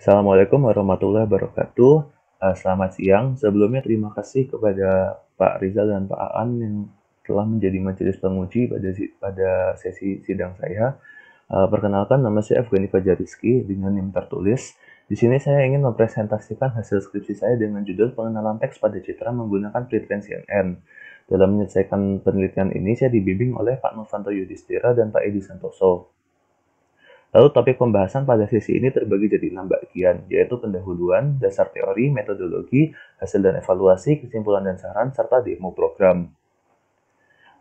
Assalamualaikum warahmatullahi wabarakatuh. Eh, selamat siang. Sebelumnya terima kasih kepada Pak Rizal dan Pak Aan yang telah menjadi majelis penguji pada pada sesi sidang saya. Eh, perkenalkan nama saya Afgani Fajariski dengan NIM tertulis. Di sini saya ingin mempresentasikan hasil skripsi saya dengan judul pengenalan teks pada citra menggunakan preprint CNN. Dalam menyelesaikan penelitian ini, saya dibimbing oleh Pak Novanto Yudhistira dan Pak Edi Santoso. Lalu topik pembahasan pada sisi ini terbagi jadi enam bagian, yaitu pendahuluan, dasar teori, metodologi, hasil dan evaluasi, kesimpulan dan saran, serta demo program.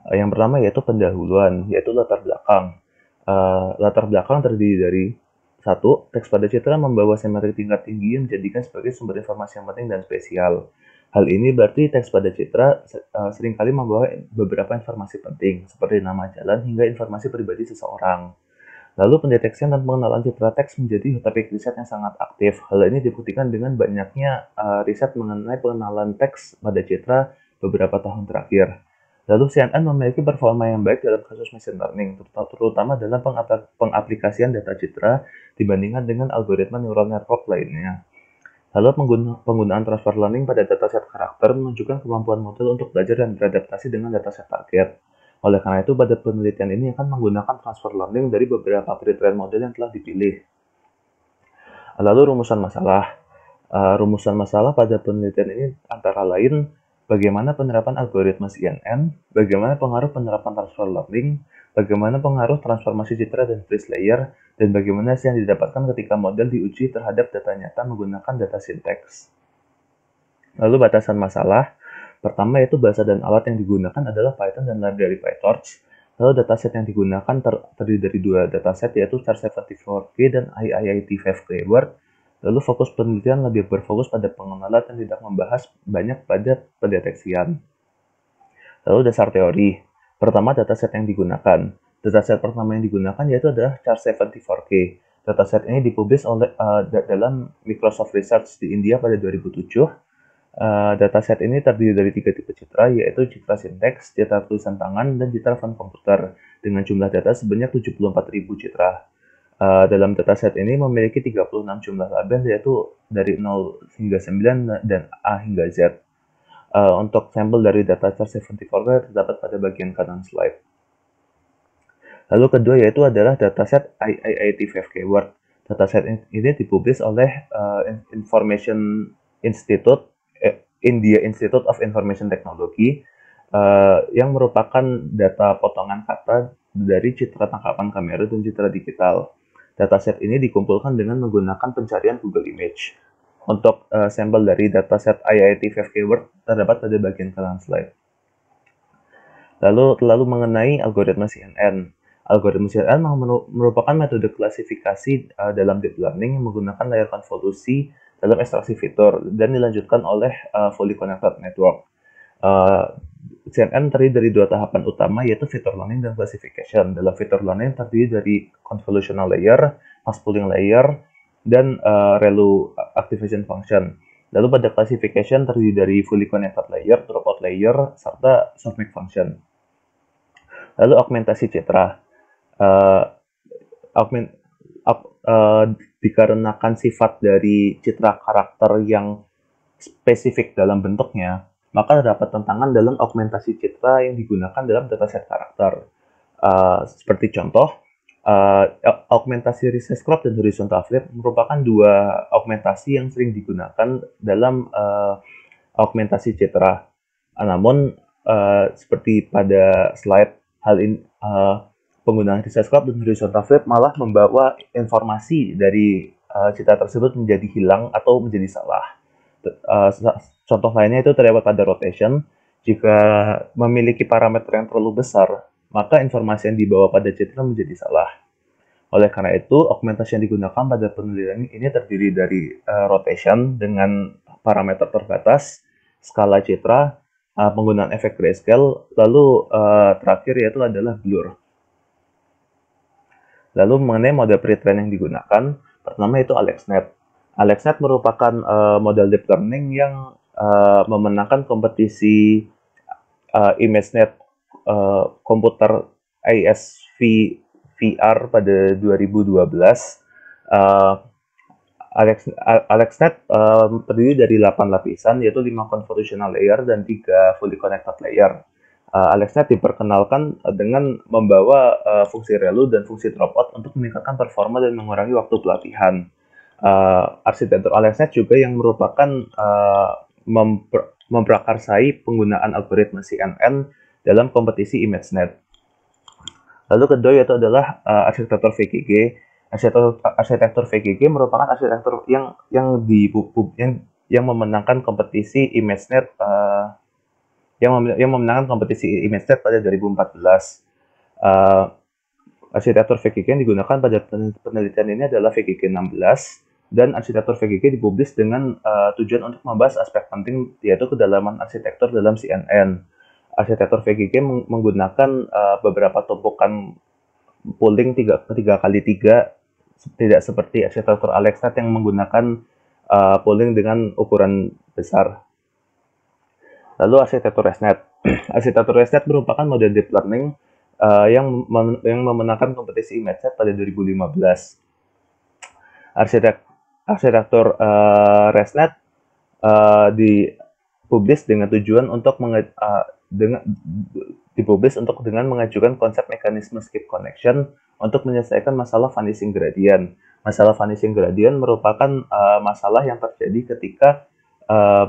Eh, yang pertama yaitu pendahuluan, yaitu latar belakang. Uh, latar belakang terdiri dari satu, teks pada citra membawa semantik tingkat tinggi yang menjadikan sebagai sumber informasi yang penting dan spesial. Hal ini berarti teks pada citra uh, seringkali membawa beberapa informasi penting, seperti nama jalan hingga informasi pribadi seseorang. Lalu pendeteksian dan pengenalan citra teks menjadi topik riset yang sangat aktif. Hal ini dibuktikan dengan banyaknya uh, riset mengenai pengenalan teks pada citra beberapa tahun terakhir. Lalu CNN memiliki performa yang baik dalam kasus machine learning, terutama dalam pengaplikasian data citra dibandingkan dengan algoritma neural network lainnya. Lalu penggunaan transfer learning pada dataset karakter menunjukkan kemampuan model untuk belajar dan beradaptasi dengan dataset target. Oleh karena itu, pada penelitian ini akan menggunakan transfer learning dari beberapa pre-trained model yang telah dipilih. Lalu rumusan masalah. Uh, rumusan masalah pada penelitian ini antara lain bagaimana penerapan algoritma CNN, bagaimana pengaruh penerapan transfer learning, bagaimana pengaruh transformasi citra dan trace layer, dan bagaimana sih yang didapatkan ketika model diuji terhadap data nyata menggunakan data sinteks. Lalu batasan masalah. Pertama yaitu bahasa dan alat yang digunakan adalah Python dan library PyTorch. Lalu dataset yang digunakan ter terdiri dari dua dataset yaitu char74k dan IIIT5k Lalu fokus penelitian lebih berfokus pada pengenalan dan tidak membahas banyak pada pendeteksian. Lalu dasar teori. Pertama dataset yang digunakan. Dataset pertama yang digunakan yaitu adalah char74k. Dataset ini dipublis oleh uh, dalam Microsoft Research di India pada 2007 Uh, eh, dataset ini terdiri dari tiga tipe citra, yaitu citra sinteks, citra tulisan tangan, dan citra font komputer, dengan jumlah data sebanyak 74.000 citra. Uh, dalam dataset ini memiliki 36 jumlah label, yaitu dari 0 hingga 9 dan A hingga Z. Uh, untuk sampel dari data chart 74 terdapat pada bagian kanan slide. Lalu kedua yaitu adalah dataset IIIT5 Keyword. Dataset ini dipublis oleh uh, Information Institute India Institute of Information Technology uh, yang merupakan data potongan kata dari citra tangkapan kamera dan citra digital. Dataset ini dikumpulkan dengan menggunakan pencarian Google Image. Untuk uh, sampel dari dataset IIT 5 k Word terdapat pada bagian kanan slide. Lalu, lalu mengenai algoritma CNN. Algoritma CNN merupakan metode klasifikasi uh, dalam deep learning yang menggunakan layar konvolusi dalam ekstraksi fitur dan dilanjutkan oleh uh, eh, fully connected network. Uh, eh, CNN terdiri dari dua tahapan utama yaitu fitur learning dan classification. Dalam fitur learning terdiri dari convolutional layer, fast pooling layer, dan uh, relu activation function. Lalu pada classification terdiri dari fully connected layer, dropout layer, serta softmax function. Lalu augmentasi citra. Uh, augment, uh, dikarenakan sifat dari citra karakter yang spesifik dalam bentuknya, maka terdapat tantangan dalam augmentasi citra yang digunakan dalam dataset karakter. Uh, seperti contoh, uh, augmentasi recess crop dan horizontal flip merupakan dua augmentasi yang sering digunakan dalam uh, augmentasi citra. Namun, uh, seperti pada slide, hal ini uh, Penggunaan riset club dan horizontal flip malah membawa informasi dari uh, cerita tersebut menjadi hilang atau menjadi salah. Uh, contoh lainnya itu terdapat pada rotation. Jika memiliki parameter yang terlalu besar, maka informasi yang dibawa pada citra menjadi salah. Oleh karena itu, augmentation yang digunakan pada penelitian ini terdiri dari uh, rotation dengan parameter terbatas, skala citra, uh, penggunaan efek grayscale, lalu uh, terakhir yaitu adalah blur. Lalu mengenai model pre-train yang digunakan, pertama itu AlexNet. AlexNet merupakan uh, model deep learning yang uh, memenangkan kompetisi uh, eh, ImageNet uh, komputer ASV VR pada 2012. Uh, Alex, AlexNet uh, terdiri dari 8 lapisan, yaitu 5 convolutional layer dan 3 fully connected layer uh, eh, AlexNet diperkenalkan dengan membawa uh, fungsi relu dan fungsi dropout untuk meningkatkan performa dan mengurangi waktu pelatihan. Uh, arsitektur AlexNet juga yang merupakan uh, memper memprakarsai penggunaan algoritma CNN dalam kompetisi ImageNet. Lalu kedua yaitu adalah uh, arsitektur VGG. Arsitektur, arsitektur VGG merupakan arsitektur yang yang di yang yang memenangkan kompetisi ImageNet uh, yang mem yang memenangkan kompetisi Image set pada 2014. Uh, eh, arsitektur VGK yang digunakan pada penelitian ini adalah VGK 16 dan arsitektur VGK dipublis dengan uh, tujuan untuk membahas aspek penting yaitu kedalaman arsitektur dalam CNN. Arsitektur VGK meng menggunakan uh, beberapa tumpukan polling tiga kali tiga tidak seperti arsitektur Alexnet yang menggunakan uh, polling dengan ukuran besar. Lalu arsitektur ResNet. arsitektur ResNet merupakan model deep learning uh, yang mem yang memenangkan kompetisi ImageNet pada 2015. Arsitek arsitektur uh, eh, ResNet uh, eh, dipublis dengan tujuan untuk uh, dengan dipublis untuk dengan mengajukan konsep mekanisme skip connection untuk menyelesaikan masalah vanishing gradient. Masalah vanishing gradient merupakan uh, masalah yang terjadi ketika Eh,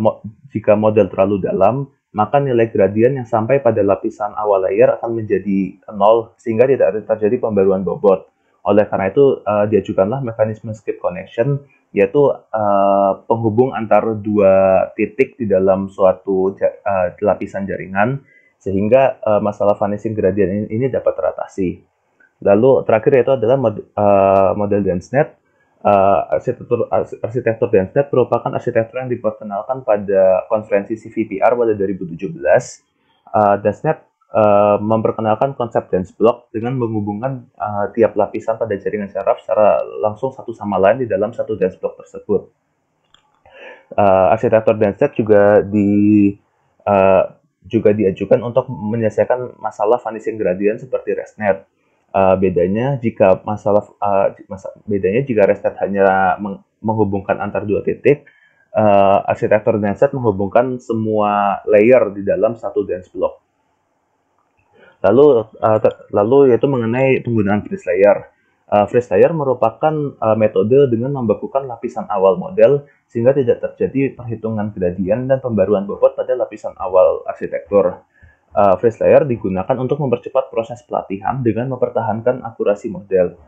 jika model terlalu dalam, maka nilai gradien yang sampai pada lapisan awal layer akan menjadi nol sehingga tidak terjadi pembaruan bobot. Oleh karena itu, uh, diajukanlah mekanisme skip connection, yaitu uh, penghubung antara dua titik di dalam suatu ja uh, lapisan jaringan, sehingga uh, masalah vanishing gradient ini, dapat teratasi. Lalu terakhir yaitu adalah mod, uh, model DenseNet uh, arsitektur arsitektur set merupakan arsitektur yang diperkenalkan pada konferensi CVPR pada 2017. Uh, Darmstadt uh, memperkenalkan konsep dance block dengan menghubungkan uh, tiap lapisan pada jaringan saraf secara langsung satu sama lain di dalam satu dance block tersebut. Uh, arsitektur Darmstadt juga di uh, juga diajukan untuk menyelesaikan masalah vanishing gradient seperti ResNet Uh, bedanya jika masalah uh, masa, bedanya jika restart hanya meng, menghubungkan antar dua titik, uh, arsitektur denset menghubungkan semua layer di dalam satu dense block. Lalu uh, lalu yaitu mengenai penggunaan freeze layer. Uh, freeze layer merupakan uh, metode dengan membekukan lapisan awal model sehingga tidak terjadi perhitungan kejadian dan pembaruan bobot pada lapisan awal arsitektur uh, face layer digunakan untuk mempercepat proses pelatihan dengan mempertahankan akurasi model.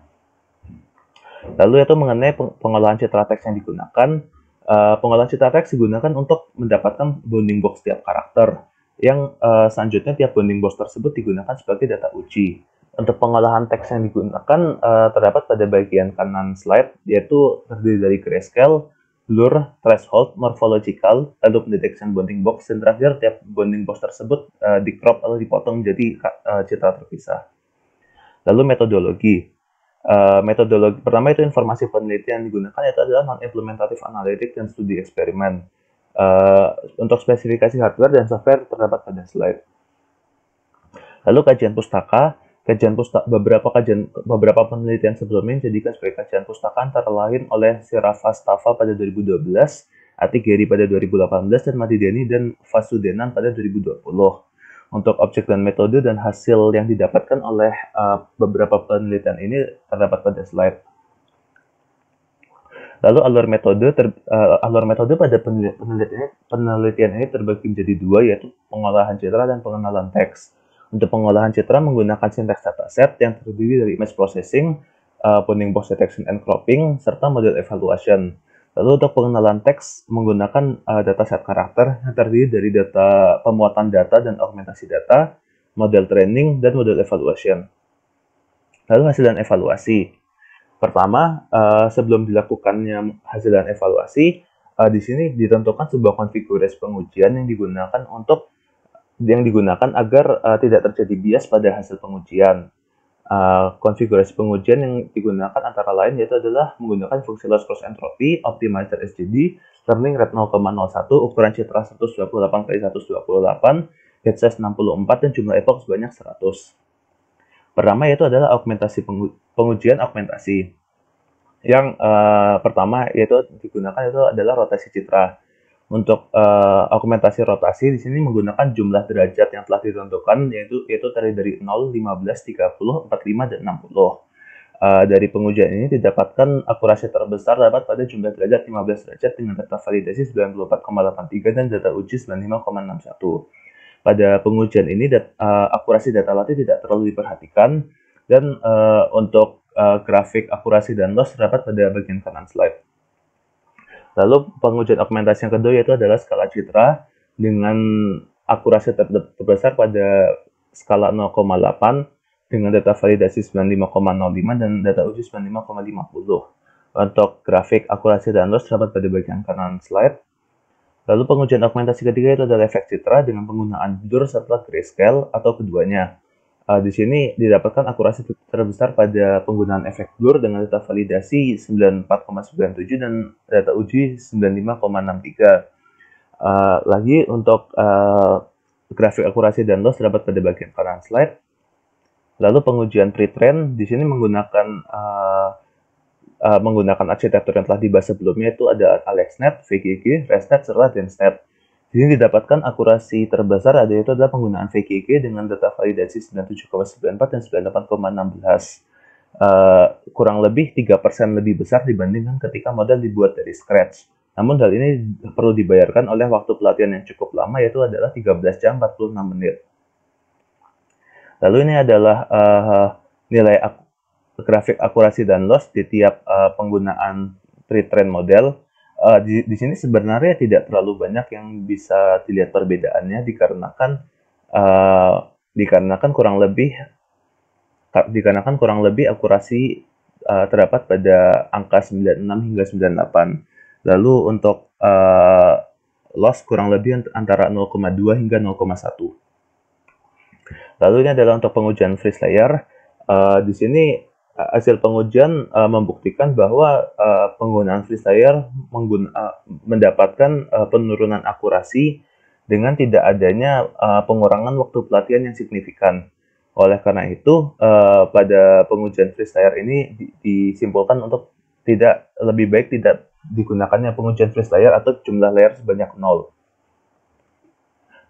Lalu yaitu mengenai pengolahan citra teks yang digunakan, uh, eh, pengolahan citra teks digunakan untuk mendapatkan bounding box tiap karakter, yang uh, selanjutnya tiap bounding box tersebut digunakan sebagai data uji. Untuk pengolahan teks yang digunakan uh, terdapat pada bagian kanan slide, yaitu terdiri dari grayscale, blur threshold morphological lalu pendeteksian bonding box dan terakhir tiap bonding box tersebut uh, eh, di crop atau dipotong menjadi uh, eh, citra terpisah. Lalu metodologi. Uh, metodologi pertama itu informasi penelitian yang digunakan yaitu adalah non-implementative analytic dan studi eksperimen. Uh, untuk spesifikasi hardware dan software terdapat pada slide. Lalu kajian pustaka Kajian pustaka, beberapa kajian beberapa penelitian sebelumnya menjadikan sebagai kajian pustaka antara lain oleh Stafa pada 2012, Geri pada 2018, dan Madideni dan Fasudenan pada 2020. Untuk objek dan metode dan hasil yang didapatkan oleh uh, beberapa penelitian ini terdapat pada slide. Lalu alur metode ter, uh, alur metode pada penelitian, ini penelitian ini terbagi menjadi dua yaitu pengolahan citra dan pengenalan teks. Untuk pengolahan citra menggunakan sintaks dataset yang terdiri dari image processing, uh, eh, pruning box detection and cropping, serta model evaluation. Lalu untuk pengenalan teks menggunakan uh, eh, dataset karakter yang terdiri dari data pemuatan data dan augmentasi data, model training, dan model evaluation. Lalu hasil dan evaluasi. Pertama, uh, sebelum dilakukannya hasil dan evaluasi, uh, di sini ditentukan sebuah konfigurasi pengujian yang digunakan untuk yang digunakan agar uh, tidak terjadi bias pada hasil pengujian. Uh, konfigurasi pengujian yang digunakan antara lain yaitu adalah menggunakan fungsi loss cross entropy, optimizer SGD, learning rate 0,01, ukuran citra 128 x 128, head size 64 dan jumlah epoch sebanyak 100. Pertama yaitu adalah augmentasi pengu pengujian augmentasi. Yang uh, pertama yaitu digunakan itu adalah rotasi citra untuk uh, augmentasi rotasi di sini menggunakan jumlah derajat yang telah ditentukan yaitu yaitu terdiri dari 0, 15, 30, 45 dan 60. Uh, eh, dari pengujian ini didapatkan akurasi terbesar dapat pada jumlah derajat 15 derajat dengan data validasi 94,83 dan data uji 95,61. Pada pengujian ini dat, uh, akurasi data latih tidak terlalu diperhatikan dan uh, untuk uh, grafik akurasi dan loss terdapat pada bagian kanan slide. Lalu pengujian augmentasi yang kedua yaitu adalah skala citra dengan akurasi ter terbesar pada skala 0,8 dengan data validasi 95,05 dan data uji 95,50. Untuk grafik akurasi dan loss terdapat pada bagian kanan slide. Lalu pengujian augmentasi ketiga itu adalah efek citra dengan penggunaan blur serta grayscale atau keduanya. Uh, di sini didapatkan akurasi terbesar pada penggunaan efek blur dengan data validasi 94,97 dan data uji 95,63. Uh, eh, lagi untuk uh, grafik akurasi dan loss terdapat pada bagian kanan slide. Lalu pengujian pre-train di sini menggunakan uh, uh, menggunakan arsitektur yang telah dibahas sebelumnya itu ada AlexNet, VGG, ResNet, serta DenseNet. Jadi didapatkan akurasi terbesar ada itu adalah penggunaan VGG dengan data validasi 97,94 dan 98,16. Uh, eh, kurang lebih 3% lebih besar dibandingkan ketika model dibuat dari scratch. Namun hal ini perlu dibayarkan oleh waktu pelatihan yang cukup lama yaitu adalah 13 jam 46 menit. Lalu ini adalah uh, nilai ak grafik akurasi dan loss di tiap uh, penggunaan pre trained model uh, di, di sini sebenarnya tidak terlalu banyak yang bisa dilihat perbedaannya dikarenakan uh, dikarenakan kurang lebih dikarenakan kurang lebih akurasi uh, terdapat pada angka 96 hingga 98. Lalu untuk uh, loss kurang lebih antara 0,2 hingga 0,1. Lalu ini adalah untuk pengujian freeze layer. Uh, di sini Eh, hasil pengujian uh, membuktikan bahwa uh, penggunaan freestyle mengguna, uh, mendapatkan uh, penurunan akurasi dengan tidak adanya uh, pengurangan waktu pelatihan yang signifikan. Oleh karena itu, uh, pada pengujian freestyle ini di, disimpulkan untuk tidak lebih baik tidak digunakannya pengujian freestyle atau jumlah layer sebanyak nol.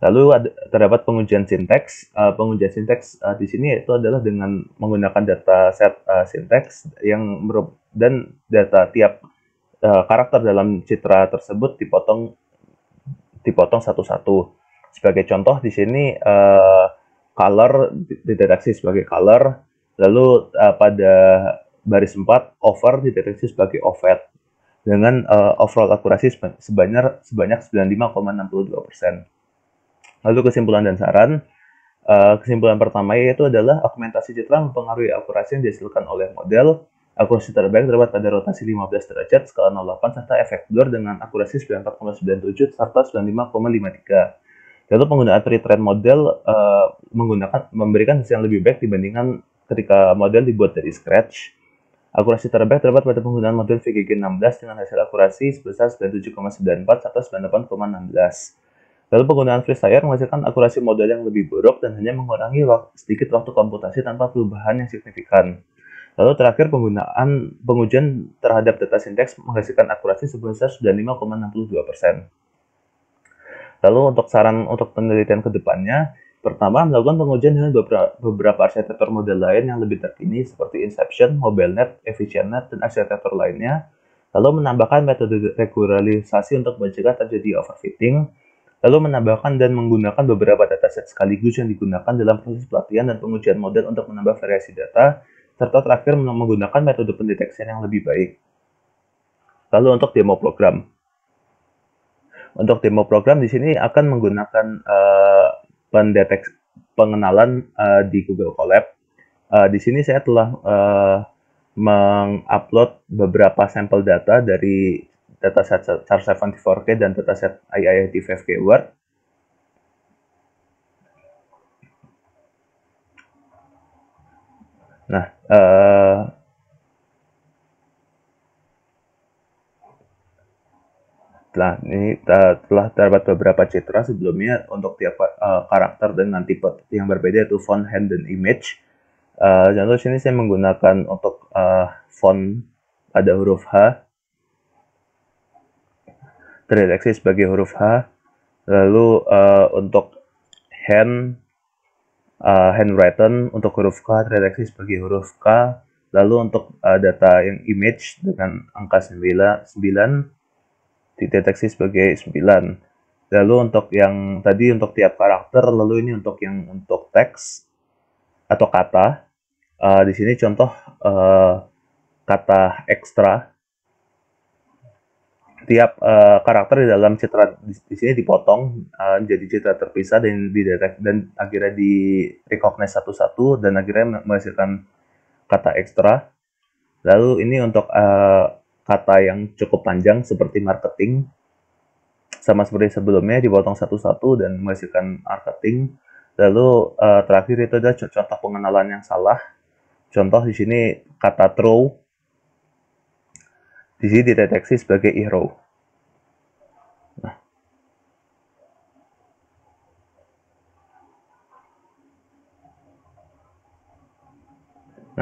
Lalu ada, terdapat pengujian sinteks. Uh, pengujian sinteks uh, di sini itu adalah dengan menggunakan data set uh, sinteks yang dan data tiap uh, karakter dalam citra tersebut dipotong dipotong satu-satu. Sebagai contoh di sini uh, color dideteksi sebagai color, lalu uh, pada baris 4 over dideteksi sebagai offset dengan uh, overall akurasi sebanyak sebanyak 95,62 persen. Lalu kesimpulan dan saran. Uh, kesimpulan pertama yaitu adalah augmentasi citra mempengaruhi akurasi yang dihasilkan oleh model. Akurasi terbaik terdapat pada rotasi 15 derajat skala 08 serta efek blur dengan akurasi 94,97 serta 95,53. Lalu penggunaan pre-trained model uh, menggunakan memberikan hasil yang lebih baik dibandingkan ketika model dibuat dari scratch. Akurasi terbaik terdapat pada penggunaan model VGG 16 dengan hasil akurasi sebesar 97,94 atau 98,16. Lalu penggunaan FreeSire menghasilkan akurasi model yang lebih buruk dan hanya mengurangi wak sedikit waktu komputasi tanpa perubahan yang signifikan. Lalu terakhir penggunaan pengujian terhadap data sinteks menghasilkan akurasi sebesar 95,62 Lalu untuk saran untuk penelitian kedepannya, pertama melakukan pengujian dengan beberapa, beberapa arsitektur model lain yang lebih terkini seperti Inception, MobileNet, EfficientNet, dan arsitektur lainnya. Lalu menambahkan metode regularisasi untuk mencegah terjadi overfitting, lalu menambahkan dan menggunakan beberapa dataset sekaligus yang digunakan dalam proses pelatihan dan pengujian model untuk menambah variasi data, serta terakhir menggunakan metode pendeteksian yang lebih baik. Lalu untuk demo program. Untuk demo program di sini akan menggunakan uh, pendeteks pengenalan uh, di Google Colab. Uh, di sini saya telah uh, mengupload beberapa sampel data dari dataset SAR74K dan dataset IIT5K Word. Nah, uh, telah ini eh, telah terdapat beberapa citra sebelumnya untuk tiap uh, karakter dengan tipe yang berbeda yaitu font hand dan image. Uh, contoh sini saya menggunakan untuk uh, font ada huruf H terdeteksi sebagai huruf H. Lalu uh, untuk hand uh, handwritten untuk huruf K terdeteksi sebagai huruf K. Lalu untuk uh, data yang image dengan angka 9, dideteksi sebagai 9. Lalu untuk yang tadi untuk tiap karakter, lalu ini untuk yang untuk teks atau kata. Uh, di sini contoh uh, kata ekstra setiap uh, karakter di dalam citra di, di sini dipotong uh, jadi citra terpisah dan didetek dan akhirnya di recognize satu-satu dan akhirnya menghasilkan kata ekstra. Lalu ini untuk uh, kata yang cukup panjang seperti marketing sama seperti sebelumnya dipotong satu-satu dan menghasilkan marketing. Lalu uh, terakhir itu adalah contoh pengenalan yang salah. Contoh di sini kata throw di sini dideteksi sebagai hero.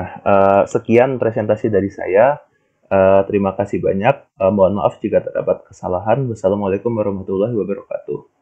Nah, uh, sekian presentasi dari saya. Uh, terima kasih banyak. Uh, mohon maaf jika terdapat kesalahan. Wassalamualaikum warahmatullahi wabarakatuh.